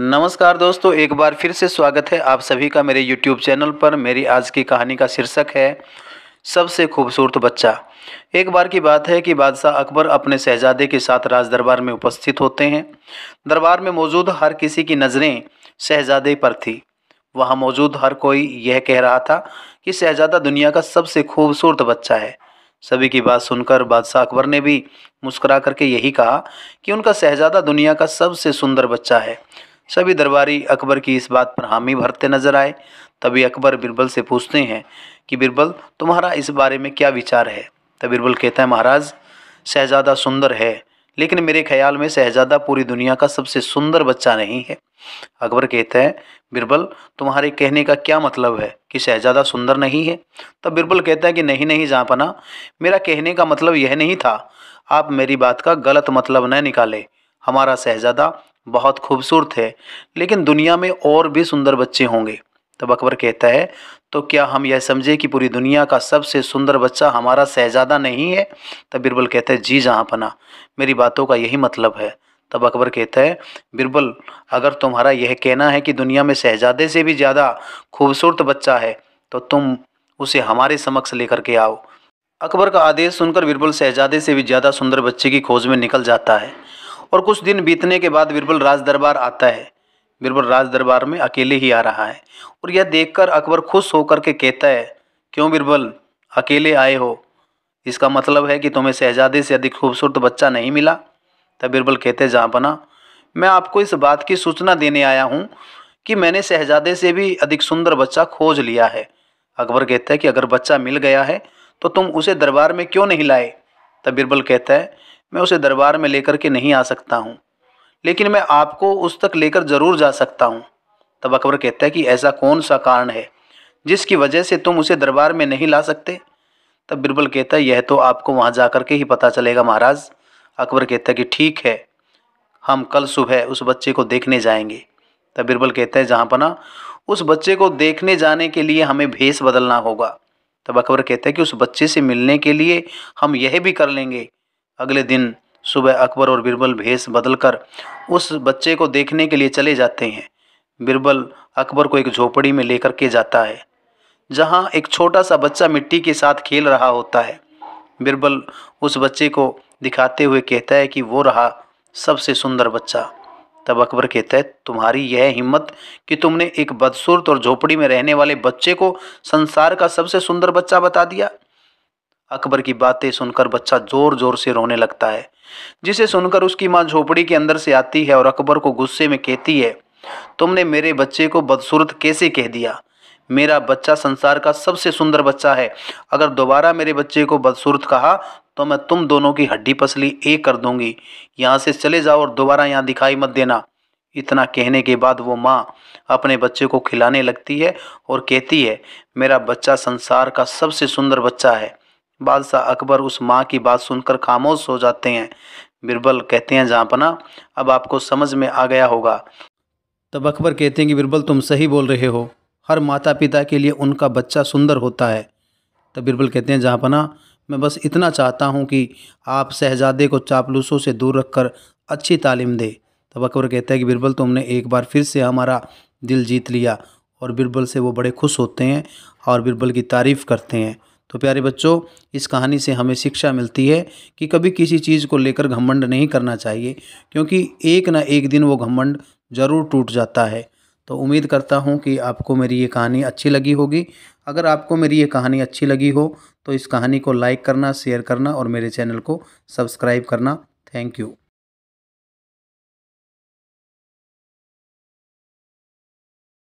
नमस्कार दोस्तों एक बार फिर से स्वागत है आप सभी का मेरे YouTube चैनल पर मेरी आज की कहानी का शीर्षक है सबसे खूबसूरत बच्चा एक बार की बात है कि बादशाह अकबर अपने शहजादे के साथ राज दरबार में उपस्थित होते हैं दरबार में मौजूद हर किसी की नज़रें शहजादे पर थी वहाँ मौजूद हर कोई यह कह रहा था कि शहजादा दुनिया का सबसे खूबसूरत बच्चा है सभी की बात सुनकर बादशाह अकबर ने भी मुस्करा करके यही कहा कि उनका शहजादा दुनिया का सबसे सुंदर बच्चा है सभी दरबारी अकबर की इस बात पर हामी भरते नजर आए तभी अकबर बिरबल से पूछते हैं कि बिरबल तुम्हारा इस बारे में क्या विचार है तब तो बिरबल कहता है महाराज शहजादा सुंदर है लेकिन मेरे ख्याल में शहजादा पूरी दुनिया का सबसे सुंदर बच्चा नहीं है अकबर कहता है बिरबल तुम्हारे कहने का क्या मतलब है कि शहजादा सुंदर नहीं है तब बिरबल कहता है कि नहीं नहीं जापना मेरा कहने का मतलब यह नहीं था आप मेरी बात का गलत मतलब न निकाले हमारा शहजादा बहुत खूबसूरत है लेकिन दुनिया में और भी सुंदर बच्चे होंगे तब अकबर कहता है तो क्या हम यह समझे कि पूरी दुनिया का सबसे सुंदर बच्चा हमारा शहजादा नहीं है तब बिरबल कहता है जी जहाँ पना मेरी बातों का यही मतलब है तब अकबर कहता है बिरबल अगर तुम्हारा यह कहना है कि दुनिया में शहजादे से भी ज़्यादा खूबसूरत बच्चा है तो तुम उसे हमारे समक्ष लेकर के आओ अकबर का आदेश सुनकर बिरबल शहजादे से भी ज़्यादा सुंदर बच्चे की खोज में निकल जाता है और कुछ दिन बीतने के बाद बीरबल राज दरबार आता है बीरबल राज दरबार में अकेले ही आ रहा है और यह देखकर अकबर खुश होकर के कहता है क्यों बीरबल अकेले आए हो इसका मतलब है कि तुम्हें शहजादे से अधिक खूबसूरत बच्चा नहीं मिला तब बीरबल कहते जहाँ बना मैं आपको इस बात की सूचना देने आया हूँ कि मैंने शहजादे से भी अधिक सुंदर बच्चा खोज लिया है अकबर कहता है कि अगर बच्चा मिल गया है तो तुम उसे दरबार में क्यों नहीं लाए तब बीरबल कहता है मैं उसे दरबार में लेकर के नहीं आ सकता हूँ लेकिन मैं आपको उस तक लेकर ज़रूर जा सकता हूँ तब अकबर कहता है कि ऐसा कौन सा कारण है जिसकी वजह से तुम उसे दरबार में नहीं ला सकते तब बिरबल कहता है यह तो आपको वहाँ जा कर के ही पता चलेगा महाराज अकबर कहता है कि ठीक है हम कल सुबह उस बच्चे को देखने जाएंगे तब बिरबल कहता है जहाँ पना उस बच्चे को देखने जाने के लिए हमें भेस बदलना होगा तब अकबर कहता है कि उस बच्चे से मिलने के लिए हम यह भी कर लेंगे अगले दिन सुबह अकबर और बिरबल भेस बदलकर उस बच्चे को देखने के लिए चले जाते हैं बिरबल अकबर को एक झोपड़ी में लेकर के जाता है जहाँ एक छोटा सा बच्चा मिट्टी के साथ खेल रहा होता है बिरबल उस बच्चे को दिखाते हुए कहता है कि वो रहा सबसे सुंदर बच्चा तब अकबर कहता है तुम्हारी यह हिम्मत कि तुमने एक बदसूरत और झोपड़ी में रहने वाले बच्चे को संसार का सबसे सुंदर बच्चा बता दिया अकबर की बातें सुनकर बच्चा जोर जोर से रोने लगता है जिसे सुनकर उसकी माँ झोपड़ी के अंदर से आती है और अकबर को गुस्से में कहती है तुमने मेरे बच्चे को बदसूरत कैसे कह दिया मेरा बच्चा संसार का सबसे सुंदर बच्चा है अगर दोबारा मेरे बच्चे को बदसूरत कहा तो मैं तुम दोनों की हड्डी पसली एक कर दूंगी यहाँ से चले जाओ और दोबारा यहाँ दिखाई मत देना इतना कहने के बाद वो माँ अपने बच्चे को खिलाने लगती है और कहती है मेरा बच्चा संसार का सबसे सुंदर बच्चा है बादशाह अकबर उस माँ की बात सुनकर खामोश हो जाते हैं बिरबल कहते हैं जापना अब आपको समझ में आ गया होगा तब अकबर कहते हैं कि बिरबल तुम सही बोल रहे हो हर माता पिता के लिए उनका बच्चा सुंदर होता है तब बिरबल कहते हैं जहाँपना मैं बस इतना चाहता हूँ कि आप शहजादे को चापलूसों से दूर रखकर अच्छी तालीम दे तब अकबर कहते हैं कि बिरबल तुमने एक बार फिर से हमारा दिल जीत लिया और बिरबल से वो बड़े खुश होते हैं और बिरबल की तारीफ़ करते हैं तो प्यारे बच्चों इस कहानी से हमें शिक्षा मिलती है कि कभी किसी चीज़ को लेकर घमंड नहीं करना चाहिए क्योंकि एक ना एक दिन वो घमंड ज़रूर टूट जाता है तो उम्मीद करता हूँ कि आपको मेरी ये कहानी अच्छी लगी होगी अगर आपको मेरी ये कहानी अच्छी लगी हो तो इस कहानी को लाइक करना शेयर करना और मेरे चैनल को सब्सक्राइब करना थैंक यू